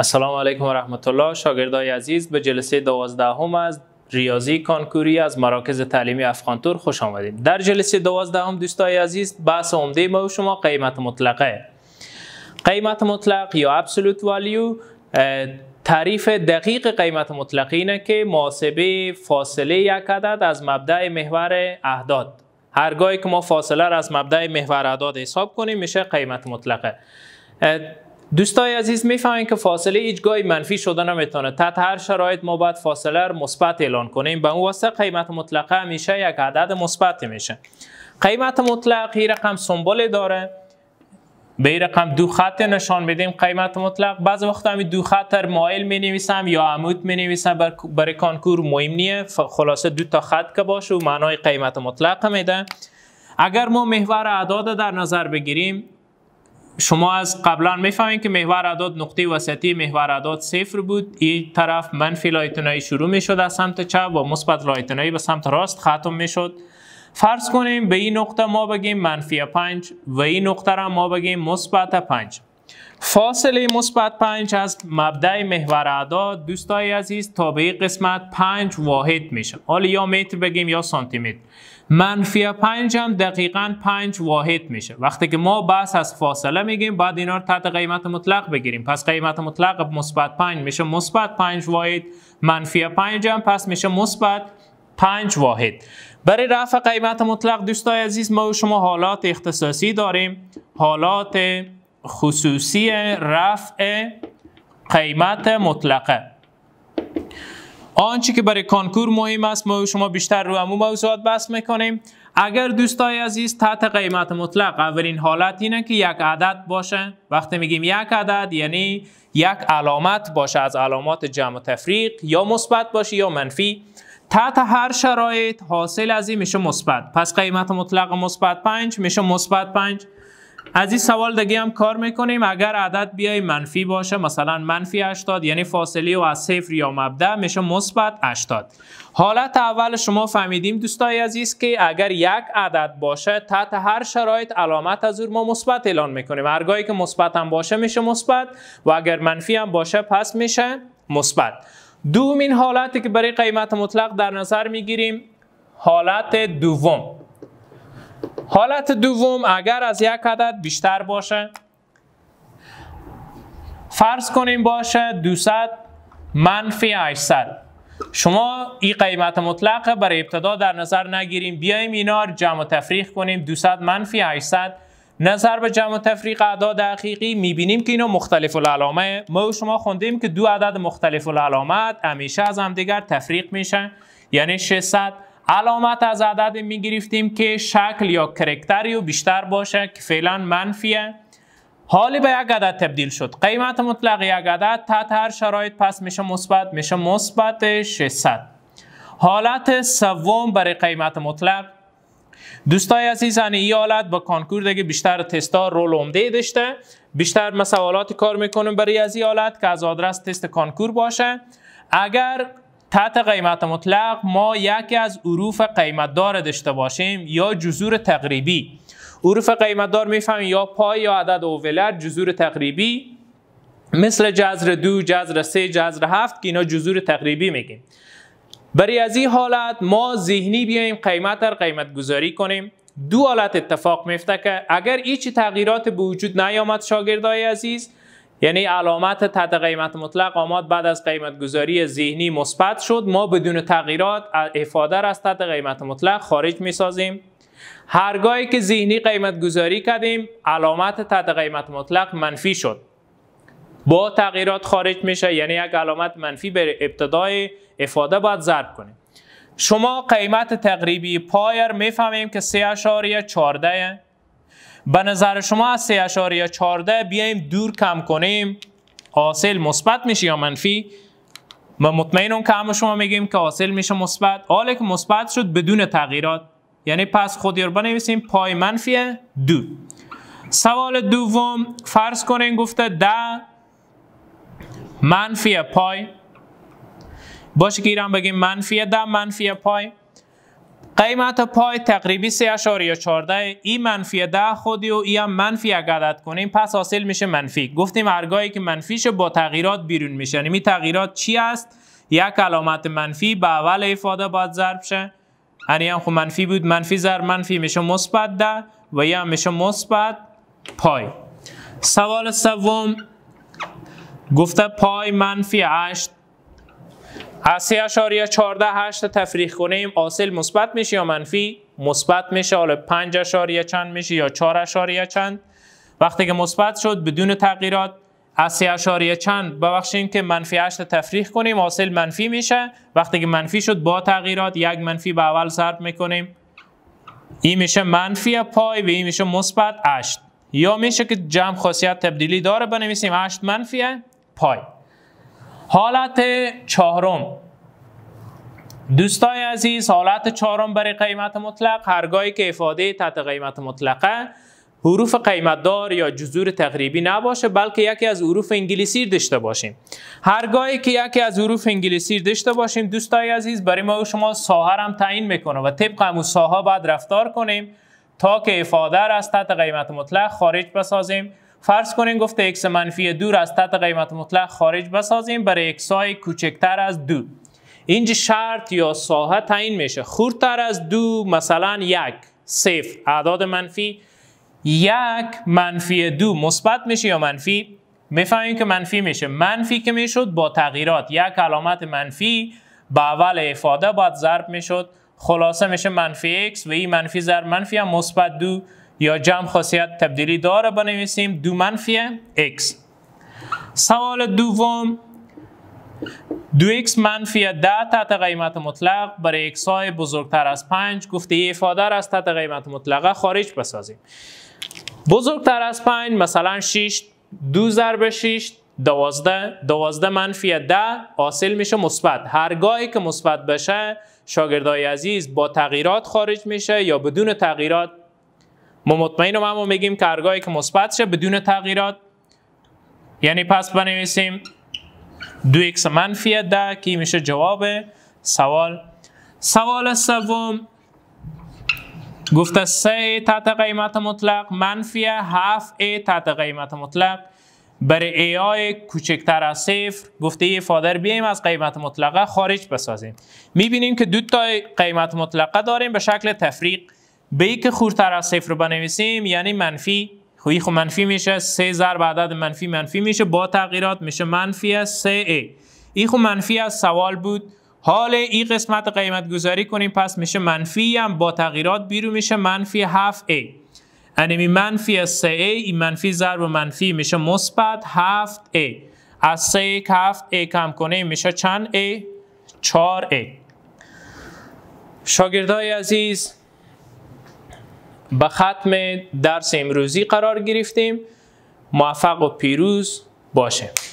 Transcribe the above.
السلام علیکم و رحمت الله شاگردای عزیز به جلسه دوازدهم از ریاضی کانکوری از مراکز تعلیمی افغانتور خوش آمدید در جلسه دوازدهم دوستای عزیز بحث عمده ما و شما قیمت مطلقه قیمت مطلق یا Absolute والیو تعریف دقیق قیمت مطلق اینه که محاسبه فاصله یک عدد از مبدع محور اعداد. هرگاهی که ما فاصله را از مبدع محور اعداد حساب کنیم میشه قیمت مطلقه دوستای عزیز میفهمین که فاصله هیچ منفی شده نمیتونه تحت هر شرایط ما باید فاصله رو مثبت اعلان کنیم به اون واسه قیمت مطلقه همیشه یک عدد مثبت میشه قیمت مطلق این رقم سمبل داره به این رقم دو خط نشان میدیم قیمت مطلق بعض وقت همین دو خط تر مایل می نویسم یا عمود می نویسم برای کانکور مهم نیه خلاصه دو تا خط که باشه و معنای قیمت مطلق میده اگر ما محور اعداد در نظر بگیریم شما از قبلا میفهمید که محور اعداد نقطه وسطی محور اعداد صفر بود این طرف منفی لایتنایی شروع میشد از سمت چپ و مثبت لایتنایی به سمت راست ختم میشد فرض کنیم به این نقطه ما بگیم منفی 5 و این نقطه را ما بگیم مثبت 5 فاصله مثبت 5 از مبدا محور اعداد دوستای عزیز تا به قسمت 5 واحد میشه حالا یا متر بگیم یا سانتی متر منفی 5 هم دقیقا 5 واحد میشه وقتی که ما بس از فاصله میگیم بعد اینا رو تحت قیمت مطلق بگیریم پس قیمت مطلق مثبت 5 میشه مثبت 5 واحد منفی 5 هم پس میشه مثبت 5 واحد برای رفع قیمت مطلق دوستای عزیز ما و شما حالات اختصاصی داریم حالات خصوصی رفع قیمت مطلقه آنچه که برای کانکور مهم است ما شما بیشتر رو امو موضوعات بحث میکنیم اگر دوستای عزیز تحت قیمت مطلق اولین حالت اینه که یک عدد باشه وقتی میگیم یک عدد یعنی یک علامت باشه از علامات جمع تفریق یا مثبت باشه یا منفی تحت هر شرایط حاصل از این میشه مثبت پس قیمت مطلق مثبت 5 میشه مثبت 5 از این سوال دیگه هم کار میکنیم اگر عدد بیای منفی باشه مثلا منفی 80 یعنی فاصله و از صفر یا مبدا میشه مثبت 80 حالت اول شما فهمیدیم دوستای عزیز که اگر یک عدد باشه تحت هر شرایط علامت از ما مثبت اعلان میکنیم هرگاهی که مثبت هم باشه میشه مثبت و اگر منفی هم باشه پس میشه مثبت دومین حالتی که برای قیمت مطلق در نظر میگیریم حالت دوم حالت دوم اگر از یک عدد بیشتر باشه فرض کنیم باشه 200 منفی 800 شما این قیمت مطلق برای ابتدا در نظر نگیریم بیایم اینا رو جمع و تفریق کنیم 200 منفی 800 نظر به جمع و تفریق اعداد حقیقی میبینیم که اینا مختلف العلامه ما و شما خوندیم که دو عدد مختلف العلامت همیشه از دیگر تفریق میشن یعنی 600 علامت از عدد می گرفتیم که شکل یا کرکتریو بیشتر باشه که فعلا منفیه حالی به یک عدد تبدیل شد قیمت مطلق یک عدد تحت هر شرایط پس میشه مثبت میشه مثبت 600 حالت سوم برای قیمت مطلق دوستای عزیز یعنی این حالت با کانکور دیگه بیشتر تستا رول عمده داشته بیشتر مسوالات کار میکنم برای از این حالت که از آدرس تست کانکور باشه اگر تحت قیمت مطلق ما یکی از عروف قیمتدار داشته باشیم یا جزور تقریبی عروف قیمتدار میفهمیم یا پای یا عدد اوولر جزور تقریبی مثل جزر دو، جزر سه، جزر هفت که اینا جزور تقریبی میگیم برای از این حالت ما ذهنی بیایم قیمت را قیمت گذاری کنیم دو حالت اتفاق میفته که اگر هیچ تغییرات به وجود نیامد شاگردای عزیز یعنی علامت تحت قیمت مطلق آماد بعد از قیمت گذاری ذهنی مثبت شد ما بدون تغییرات افاده را از تحت قیمت مطلق خارج می سازیم هرگاهی که ذهنی قیمت گذاری کردیم علامت تحت قیمت مطلق منفی شد با تغییرات خارج میشه یعنی یک علامت منفی به ابتدای افاده باید ضرب کنیم شما قیمت تقریبی پایر میفهمیم که 3.14 به نظر شما از 3.14 بیایم دور کم کنیم حاصل مثبت میشه یا منفی ما مطمئنم که همه شما میگیم که حاصل میشه مثبت حالی که مثبت شد بدون تغییرات یعنی پس خودی رو بنویسیم پای منفی دو سوال دوم فرض کنین گفته ده منفی پای باشه که ایران بگیم منفی ده منفی پای قیمت پای تقریبی 3.14 ای منفی ده خودی و ای هم منفی اگه عدد کنیم پس حاصل میشه منفی گفتیم هرگاهی که منفیش با تغییرات بیرون میشه یعنی تغییرات چی است یک علامت منفی به اول افاده باید ضرب شه یعنی هم خب منفی بود منفی ضرب منفی میشه مثبت ده و یا میشه مثبت پای سوال سوم گفته پای منفی 8 از هشت تفریخ کنیم حاصل مثبت میشه یا منفی مثبت میشه حالا 5 چند میشه یا 4 چند وقتی که مثبت شد بدون تغییرات از اشاریه چند ببخشیم که منفی 8 تفریخ کنیم آسل منفی میشه وقتی که منفی شد با تغییرات یک منفی به اول ضرب میکنیم این میشه منفی پای و این میشه مثبت 8 یا میشه که جمع خاصیت تبدیلی داره بنویسیم 8 منفی پای حالت چهارم دوستای عزیز حالت چهارم برای قیمت مطلق هرگاهی که افاده تحت قیمت مطلقه حروف قیمتدار یا جذور تقریبی نباشه بلکه یکی از حروف انگلیسی داشته باشیم هرگاهی که یکی از حروف انگلیسی داشته باشیم دوستای عزیز برای ما و شما ساحه هم تعیین میکنه و طبق همو ساحه باید رفتار کنیم تا که افاده را از تحت قیمت مطلق خارج بسازیم فرض کنیم گفته x منفی دو را از تحت قیمت مطلق خارج بسازیم برای x های کوچکتر از دو اینجا شرط یا ساحه تعیین میشه خوردتر از دو مثلا یک صفر اعداد منفی یک منفی دو مثبت میشه یا منفی میفهمیم که منفی میشه منفی که میشد با تغییرات یک علامت منفی به اول افاده باید ضرب میشد خلاصه میشه منفی x و این منفی ضرب منفی هم مثبت دو یا جمع خاصیت تبدیلی داره بنویسیم دو منفی x سوال دوم دو x منفی ده تحت قیمت مطلق برای x های بزرگتر از 5 گفته ای افاده را از تحت قیمت مطلقه خارج بسازیم بزرگتر از 5 مثلا 6 دو ضرب 6 دوازده دوازده منفی ده حاصل میشه مثبت هرگاهی که مثبت بشه شاگردای عزیز با تغییرات خارج میشه یا بدون تغییرات ما مطمئن و ما میگیم که هرگاهی که مثبت شه بدون تغییرات یعنی پس بنویسیم دو ایکس منفی ده که میشه جواب سوال سوال سوم گفته سه تحت قیمت مطلق منفی هفت ای تحت قیمت مطلق برای ای آی کوچکتر از صفر گفته ای فادر بیایم از قیمت مطلقه خارج بسازیم میبینیم که دو تا قیمت مطلقه داریم به شکل تفریق به ای که خورتر از صفر بنویسیم یعنی منفی خوی خب خو خب منفی میشه سه ضرب عدد منفی منفی میشه با تغییرات میشه منفی از سه ای ای خو خب منفی از سوال بود حال این قسمت قیمت گذاری کنیم پس میشه منفی هم با تغییرات بیرون میشه منفی 7 a یعنی منفی از 3 a این منفی ضرب منفی میشه مثبت 7 a از 3 که 7 a کم کنیم میشه چند a 4 a شاگردای عزیز به ختم درس امروزی قرار گرفتیم موفق و پیروز باشیم